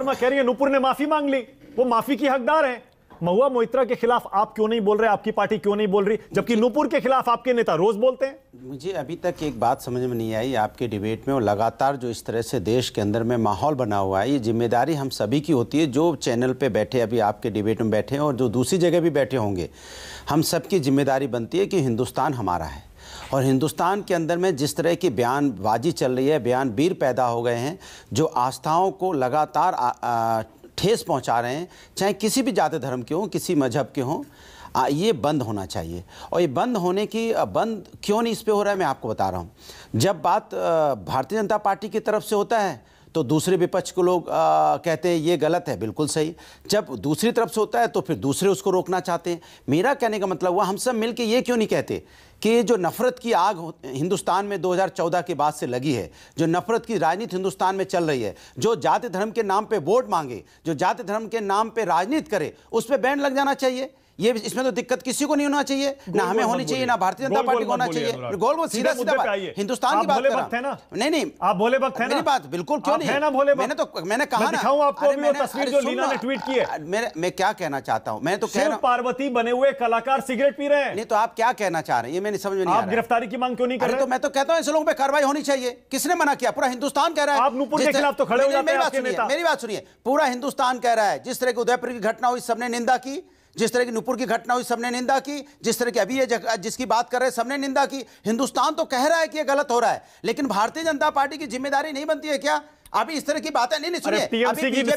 शर्मा कह रही है नूपुर ने माफी मांग ली वो माफी की हकदार है महुआ मोहित्रा के खिलाफ आप क्यों नहीं बोल रहे आपकी पार्टी क्यों नहीं बोल रही जबकि नूपुर के खिलाफ आपके नेता रोज बोलते हैं मुझे अभी तक एक बात समझ में नहीं आई आपके डिबेट में और लगातार जो इस तरह से देश के अंदर में माहौल बना हुआ है ये जिम्मेदारी हम सभी की होती है जो चैनल पे बैठे अभी आपके डिबेट में बैठे हैं और जो दूसरी जगह भी बैठे होंगे हम सबकी जिम्मेदारी बनती है कि हिंदुस्तान हमारा है और हिंदुस्तान के अंदर में जिस तरह की बयानबाजी चल रही है बयान वीर पैदा हो गए हैं जो आस्थाओं को लगातार ठेस पहुंचा रहे हैं चाहे किसी भी जाति धर्म के हों किसी मजहब के हों ये बंद होना चाहिए और ये बंद होने की बंद क्यों नहीं इस पर हो रहा है मैं आपको बता रहा हूँ जब बात भारतीय जनता पार्टी की तरफ से होता है तो दूसरे विपक्ष को लोग आ, कहते हैं ये गलत है बिल्कुल सही जब दूसरी तरफ से होता है तो फिर दूसरे उसको रोकना चाहते हैं मेरा कहने का मतलब हुआ हम सब मिल ये क्यों नहीं कहते कि जो नफ़रत की आग हिंदुस्तान में 2014 के बाद से लगी है जो नफ़रत की राजनीति हिंदुस्तान में चल रही है जो जाति धर्म के नाम पे वोट मांगे जो जाति धर्म के नाम पे राजनीति करे उस पर बैन लग जाना चाहिए ये इसमें तो दिक्कत किसी को नहीं होना चाहिए ना हमें होनी चाहिए ना भारतीय जनता पार्टी को होना चाहिए गोल गोल सीधा सीधा बात हिंदुस्तान की बात है ना नहीं नहीं आप भोले वक्त मेरी बात बिल्कुल क्यों नहीं मैंने तो मैंने कहा ना आपको ट्वीट मैं क्या कहना चाहता हूँ मैं तो कह पार्वती बने हुए कलाकार सिगरेट पी रहे हैं नहीं तो आप क्या कहना चाह रहे हैं ये मैंने समझ में नहीं आप गिरफ्तारी की मांग क्यों नहीं कर रहे तो मैं तो कहता हूँ ऐसे लोगों पे कार्रवाई होनी चाहिए किसने मना किया पूरा हिंदुस्तान कह रहा है आप नूपुर के खिलाफ तो खड़े हो जाते हैं मेरी बात सुनिए पूरा हिंदुस्तान कह रहा है जिस तरह की उदयपुर की घटना हुई सबने निंदा की जिस तरह की नुपुर की घटना हुई सबने निंदा की जिस तरह की अभी ये जिसकी बात कर रहे हैं सबने निंदा की हिंदुस्तान तो कह रहा है कि ये गलत हो रहा है लेकिन भारतीय जनता पार्टी की जिम्मेदारी नहीं बनती है क्या अभी इस तरह की बातें नहीं, नहीं सुनिए बीजेपी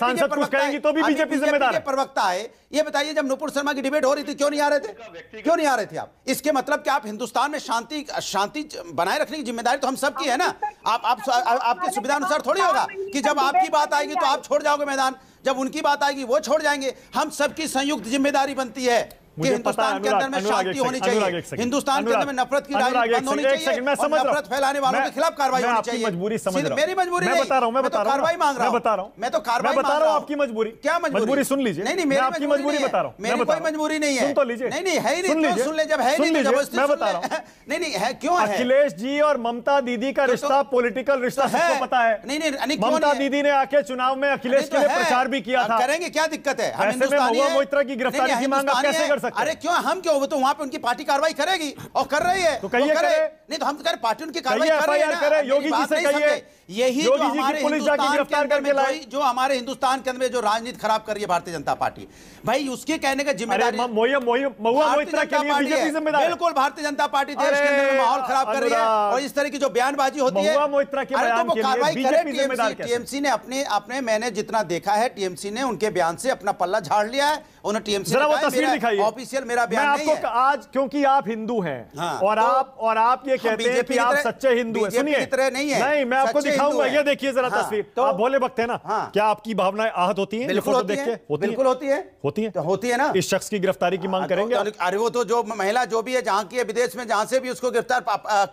तो भी बीजेपी प्रवक्ता है ये बताइए जब नुपुर शर्मा की डिबेट हो रही थी क्यों नहीं आ रहे थे क्यों नहीं आ रहे थे आप इसके मतलब कि आप हिंदुस्तान में शांति शांति बनाए रखने की जिम्मेदारी तो हम सबकी है ना आप आपके सुविधा अनुसार थोड़ी होगा कि जब आपकी बात आएगी तो आप छोड़ जाओगे मैदान जब उनकी बात आएगी वो छोड़ जाएंगे हम सबकी संयुक्त जिम्मेदारी बनती है हिंदुस्तान के अंदर में शांति होनी चाहिए हिंदुस्तान के अंदर में नफरत की राजनीति होनी चाहिए नफरत फैलाने वालों के खिलाफ कार्रवाई होनी चाहिए मजबूरी समझ मेरी मजबूरी मैं बता रहा तो मांग रहा बता रहा मैं तो कार्रवाई बता रहा हूँ आपकी मजबूरी क्या मजबूरी सुन लीजिए नहीं नहीं आपकी मजबूरी बता रहा मेरी कोई मजबूरी नहीं है सुन तो लीजिए नहीं नहीं है ही सुन ले जब है नहीं मैं बता रहा नहीं नहीं है क्यों अखिलेश जी और ममता दीदी का तो रिश्ता तो पोलिटिकल रिश्ता पता है नहीं नहीं ममता दीदी ने आके चुनाव में अखिलेश के लिए प्रचार भी किया था करेंगे क्या दिक्कत है हम हिंदुस्तानी की गिरफ्तारी की मांग आप कैसे कर सकते लगता अरे क्यों हम क्यों वो तो वहाँ पे उनकी पार्टी कार्रवाई करेगी और कर रही है तो कहिए करे नहीं तो हम तो करें पार्टी उनकी कार्रवाई कर रही है करे योगी जी से कहिए यही तो जो हमारे हिंदुस्तान के अंदर में जो हमारे हिंदुस्तान के अंदर जो राजनीति खराब कर रही है भारतीय जनता पार्टी भाई उसके कहने का जिम्मेदारी बिल्कुल भारतीय जनता पार्टी देश के अंदर माहौल खराब कर रही है और इस तरह की जो बयानबाजी होती है तो कार्रवाई करे टीएमसी ने अपने अपने मैंने जितना देखा है टीएमसी ने उनके बयान से अपना पल्ला झाड़ लिया है आप हिंदू है हाँ। और तो आप और आप ये कहते हैं कि आप सच्चे हिंदू हैं सुनिए नहीं है नहीं मैं आपको दिखाऊंगा ये देखिए जरा हाँ, तस्वीर तो आप भोले वक्त है ना हाँ। क्या आपकी भावनाएं आहत होती है बिल्कुल बिल्कुल होती है होती है तो होती है ना इस शख्स की गिरफ्तारी की मांग करेंगे अरे वो तो जो महिला जो भी है जहाँ की विदेश में जहाँ से भी उसको गिरफ्तार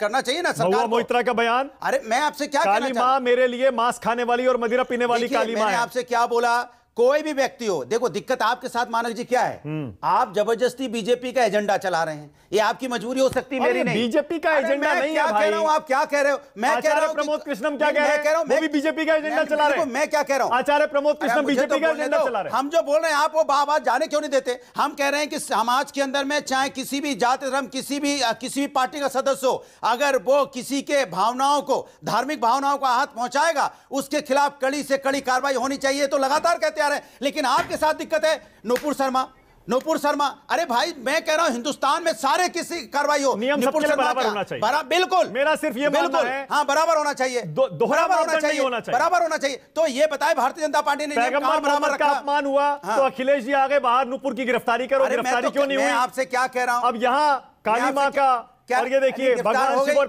करना चाहिए ना सरकार मोहित्रा का बयान अरे मैं आपसे क्या काली माँ मेरे लिए मास्क खाने वाली और मदिरा पीने वाली काली माँ आपसे क्या बोला कोई भी व्यक्ति हो देखो दिक्कत आपके साथ मानक जी क्या है हम्म। आप जबरदस्ती बीजेपी का एजेंडा चला रहे हैं ये आपकी मजबूरी हो सकती मेरी नहीं बीजेपी का एजेंडा नहीं क्या कह रहा हूं आप क्या कह रहे हो मैं कह रहा हूं प्रमोद कृष्णम क्या कह रहे हो मैं भी बीजेपी का एजेंडा चला रहे मैं क्या कह रहा हूं आचार्य प्रमोद कृष्णम बीजेपी तो का एजेंडा चला रहे हम जो बोल रहे हैं आप वो बाबा जाने क्यों नहीं देते हम कह रहे हैं कि समाज के अंदर में चाहे किसी भी जाति धर्म किसी भी किसी भी पार्टी का सदस्य हो अगर वो किसी के भावनाओं को धार्मिक भावनाओं को आहत पहुंचाएगा उसके खिलाफ कड़ी से कड़ी कार्रवाई होनी चाहिए तो लगातार कहते हैं तैयार है लेकिन आपके साथ दिक्कत है नूपुर शर्मा नूपुर शर्मा अरे भाई मैं कह रहा हूं हिंदुस्तान में सारे किसी कार्रवाई हो नियम सबके लिए बराबर होना चाहिए बरा, बिल्कुल मेरा सिर्फ ये बिल्कुल है हाँ बराबर होना चाहिए दो, बराबर होना चाहिए होना चाहिए बराबर होना चाहिए तो ये बताए भारतीय जनता पार्टी ने बराबर का अपमान हुआ हाँ। तो अखिलेश जी आगे बाहर नूपुर की गिरफ्तारी करो गिरफ्तारी तो क्यों नहीं हुई आपसे क्या कह रहा हूं अब यहाँ काली माँ का और ये देखिए भगवान शिव और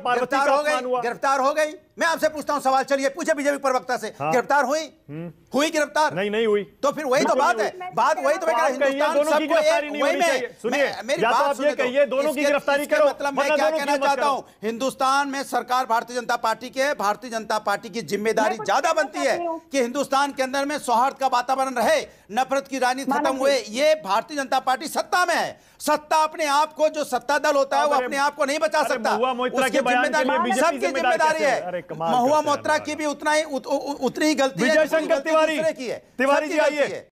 गिरफ्तार हो गई मैं आपसे पूछता हूं सवाल चलिए पूछे बीजेपी प्रवक्ता से हाँ। गिरफ्तार हुई हम्म। हुई गिरफ्तार नहीं नहीं हुई तो फिर वही तो बात है बात वही तो हिंदुस्तान तो तो मतलब हूँ हिंदुस्तान में सरकार भारतीय जनता पार्टी के भारतीय जनता पार्टी की जिम्मेदारी ज्यादा बनती है की हिंदुस्तान के अंदर में सौहार्द का वातावरण रहे नफरत की राजनीति खत्म हुए ये भारतीय जनता पार्टी सत्ता में है सत्ता अपने आप को जो सत्ता दल होता है वो अपने आप को नहीं बचा सकता जिम्मेदारी सबकी जिम्मेदारी है महुआ मोत्रा की भी उतना ही उतनी ही गलती है तिवारी की है तिवारी जी आइए